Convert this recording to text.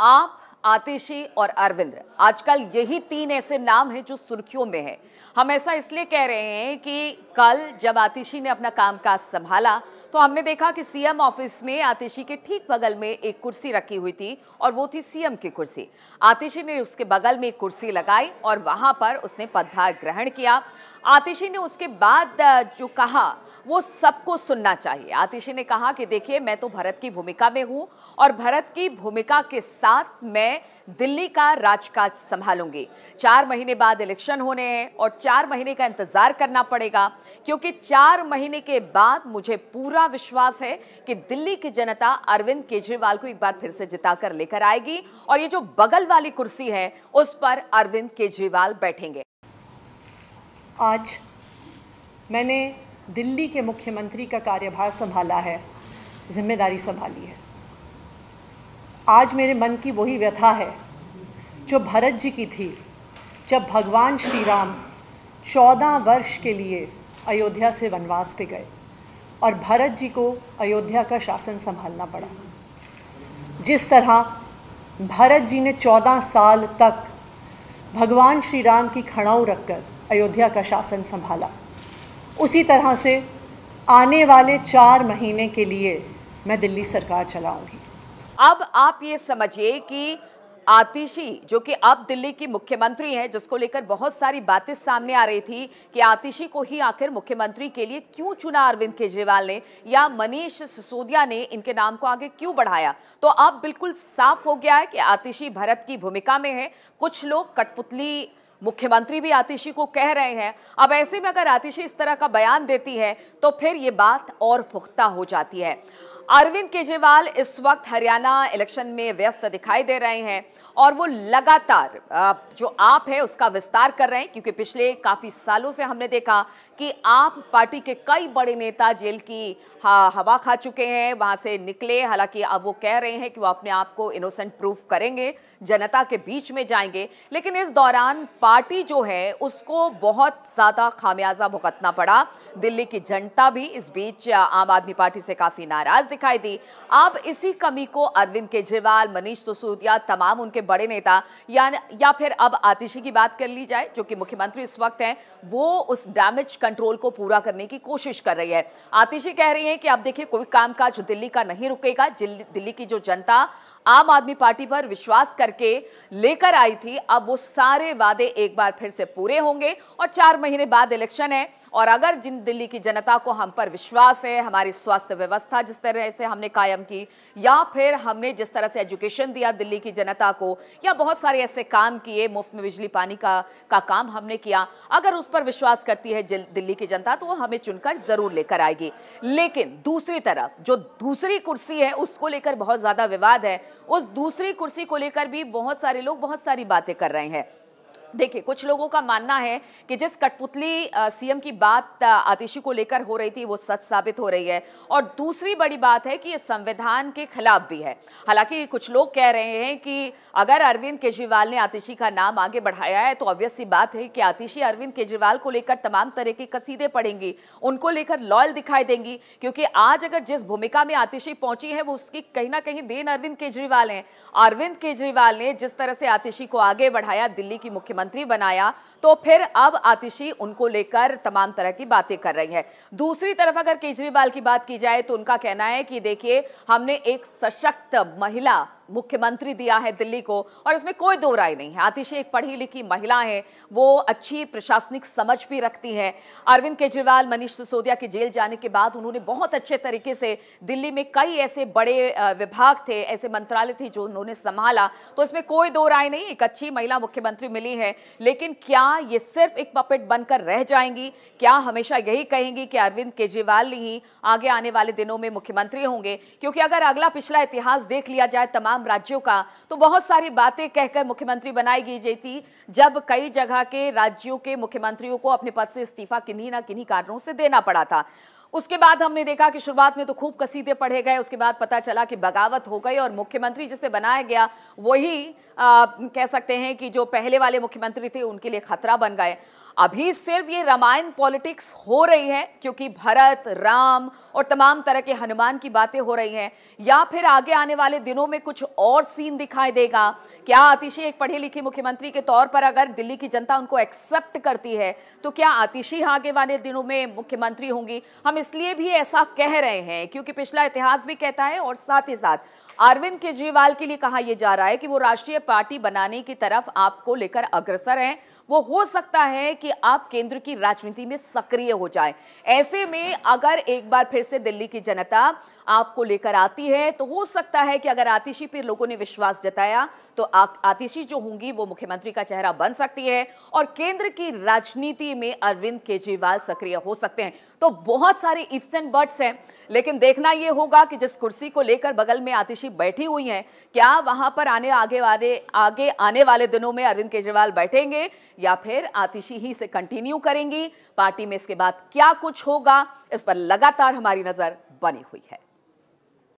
आप आतिशी और अरविंद आजकल यही तीन ऐसे नाम हैं जो सुर्खियों में हैं हम ऐसा इसलिए कह रहे हैं कि कल जब आतिशी ने अपना कामकाज संभाला तो हमने देखा कि सीएम ऑफिस में आतिशी के ठीक बगल में एक कुर्सी रखी हुई थी और वो थी सीएम की कुर्सी आतिशी ने उसके बगल में एक कुर्सी लगाई और वहाँ पर उसने पदभार ग्रहण किया आतिशी ने उसके बाद जो कहा वो सबको सुनना चाहिए आतिशी ने कहा कि देखिए मैं तो भरत की भूमिका में हूँ और भरत की भूमिका के साथ मैं दिल्ली का राजकाज संभालूंगी चार महीने बाद इलेक्शन होने हैं और चार महीने का इंतजार करना पड़ेगा क्योंकि चार महीने के बाद मुझे पूरा विश्वास है कि दिल्ली की जनता अरविंद केजरीवाल को एक बार फिर से जिताकर लेकर आएगी और ये जो बगल वाली कुर्सी है उस पर अरविंद केजरीवाल बैठेंगे आज मैंने दिल्ली के मुख्यमंत्री का कार्यभार संभाला है जिम्मेदारी संभाली है आज मेरे मन की वही व्यथा है जो भरत जी की थी जब भगवान श्री राम चौदह वर्ष के लिए अयोध्या से वनवास पे गए और भरत जी को अयोध्या का शासन संभालना पड़ा जिस तरह भरत जी ने चौदह साल तक भगवान श्री राम की खड़ाऊ रखकर अयोध्या का शासन संभाला उसी तरह से आने वाले चार महीने के लिए मैं दिल्ली सरकार चलाऊंगी अब आप ये समझिए कि आतिशी जो कि अब दिल्ली की मुख्यमंत्री हैं जिसको लेकर बहुत सारी बातें सामने आ रही थी कि आतिशी को ही आखिर मुख्यमंत्री के लिए क्यों चुना अरविंद केजरीवाल ने या मनीष सिसोदिया ने इनके नाम को आगे क्यों बढ़ाया तो अब बिल्कुल साफ हो गया है कि आतिशी भरत की भूमिका में है कुछ लोग कठपुतली मुख्यमंत्री भी आतिशी को कह रहे हैं अब ऐसे में अगर आतिशी इस तरह का बयान देती है तो फिर ये बात और पुख्ता हो जाती है अरविंद केजरीवाल इस वक्त हरियाणा इलेक्शन में व्यस्त दिखाई दे रहे हैं और वो लगातार जो आप है उसका विस्तार कर रहे हैं क्योंकि पिछले काफ़ी सालों से हमने देखा कि आप पार्टी के कई बड़े नेता जेल की हवा खा चुके हैं वहाँ से निकले हालांकि अब वो कह रहे हैं कि वो अपने आप को इनोसेंट प्रूफ करेंगे जनता के बीच में जाएंगे लेकिन इस दौरान पार्टी जो है उसको बहुत ज़्यादा खामियाजा भुगतना पड़ा दिल्ली की जनता भी इस बीच आम आदमी पार्टी से काफ़ी नाराज़ दिखाई दी अब इसी कमी को अरविंद केजरीवाल मनीष सिसोदिया तमाम उनके बड़े नेता या या फिर अब आतिशी की बात कर ली जाए जो कि मुख्यमंत्री इस वक्त हैं वो उस डैमेज कंट्रोल को पूरा करने की कोशिश कर रही है आतिशी कह रही है कि अब देखिए कोई कामकाज दिल्ली का नहीं रुकेगा दिल्ली की जो जनता आम आदमी पार्टी पर विश्वास करके लेकर आई थी अब वो सारे वादे एक बार फिर से पूरे होंगे और चार महीने बाद इलेक्शन है और अगर जिन दिल्ली की जनता को हम पर विश्वास है हमारी स्वास्थ्य व्यवस्था जिस तरह से हमने कायम की या फिर हमने जिस तरह से एजुकेशन दिया दिल्ली की जनता को या बहुत सारे ऐसे काम किए मुफ्त में बिजली पानी का का काम हमने किया अगर उस पर विश्वास करती है दिल्ली की जनता तो वो हमें चुनकर ज़रूर लेकर आएगी लेकिन दूसरी तरफ जो दूसरी कुर्सी है उसको लेकर बहुत ज़्यादा विवाद है उस दूसरी कुर्सी को लेकर भी बहुत सारे लोग बहुत सारी बातें कर रहे हैं देखिए कुछ लोगों का मानना है कि जिस कठपुतली सीएम की बात आतिशी को लेकर हो रही थी वो सच साबित हो रही है और दूसरी बड़ी बात है कि ये संविधान के खिलाफ भी है हालांकि कुछ लोग कह रहे हैं कि अगर अरविंद केजरीवाल ने आतिशी का नाम आगे बढ़ाया है तो ऑब्वियस बात है कि आतिशी अरविंद केजरीवाल को लेकर तमाम तरह की कसीदे पड़ेंगी उनको लेकर लॉयल दिखाई देंगी क्योंकि आज अगर जिस भूमिका में आतिशी पहुंची है वो उसकी कहीं ना कहीं देन अरविंद केजरीवाल है अरविंद केजरीवाल ने जिस तरह से आतिशी को आगे बढ़ाया दिल्ली की मुख्यमंत्री मंत्री बनाया तो फिर अब आतिशी उनको लेकर तमाम तरह की बातें कर रही है दूसरी तरफ अगर केजरीवाल की बात की जाए तो उनका कहना है कि देखिए हमने एक सशक्त महिला मुख्यमंत्री दिया है दिल्ली को और इसमें कोई दो राय नहीं है आतिशी एक पढ़ी लिखी महिला है वो अच्छी प्रशासनिक समझ भी रखती है अरविंद केजरीवाल मनीष सिसोदिया के जेल जाने के बाद उन्होंने बहुत अच्छे तरीके से दिल्ली में कई ऐसे बड़े विभाग थे ऐसे मंत्रालय थे जो उन्होंने संभाला तो इसमें कोई दो राय नहीं एक अच्छी महिला मुख्यमंत्री मिली है लेकिन क्या ये सिर्फ एक पपेट बनकर रह जाएंगी क्या हमेशा यही कहेंगी कि अरविंद केजरीवाल ही आगे आने वाले दिनों में मुख्यमंत्री होंगे क्योंकि अगर अगला पिछला इतिहास देख लिया जाए तमाम तमाम राज्यों का तो बहुत सारी बातें कहकर मुख्यमंत्री बनाई गई थी जब कई जगह के राज्यों के मुख्यमंत्रियों को अपने पद से इस्तीफा किन्हीं ना किन्हीं कारणों से देना पड़ा था उसके बाद हमने देखा कि शुरुआत में तो खूब कसीदे पढ़े गए उसके बाद पता चला कि बगावत हो गई और मुख्यमंत्री जिसे बनाया गया वही कह सकते हैं कि जो पहले वाले मुख्यमंत्री थे उनके लिए खतरा बन गए अभी सिर्फ ये रामायण पॉलिटिक्स हो रही है क्योंकि भरत राम और तमाम तरह के हनुमान की बातें हो रही हैं या फिर आगे आने वाले दिनों में कुछ और सीन दिखाई देगा क्या आतिशी एक पढ़े लिखे मुख्यमंत्री के तौर पर अगर दिल्ली की जनता उनको एक्सेप्ट करती है तो क्या आतिशी आगे वाले दिनों में मुख्यमंत्री होंगी हम इसलिए भी ऐसा कह रहे हैं क्योंकि पिछला इतिहास भी कहता है और साथ ही साथ अरविंद केजरीवाल के लिए कहा यह जा रहा है कि वो राष्ट्रीय पार्टी बनाने की तरफ आपको लेकर अग्रसर हैं वो हो सकता है कि आप केंद्र की राजनीति में सक्रिय हो जाए ऐसे में अगर एक बार फिर से दिल्ली की जनता आपको लेकर आती है तो हो सकता है कि अगर आतिशी पर लोगों ने विश्वास जताया तो आतिशी जो होंगी वो मुख्यमंत्री का चेहरा बन सकती है और केंद्र की राजनीति में अरविंद केजरीवाल सक्रिय हो सकते हैं तो बहुत सारे इफ्स एंड बर्ड्स हैं लेकिन देखना यह होगा कि जिस कुर्सी को लेकर बगल में आतिशी बैठी हुई हैं क्या वहां पर आने आगे वाले आगे आने वाले दिनों में अरविंद केजरीवाल बैठेंगे या फिर आतिशी ही से कंटिन्यू करेंगी पार्टी में इसके बाद क्या कुछ होगा इस पर लगातार हमारी नजर बनी हुई है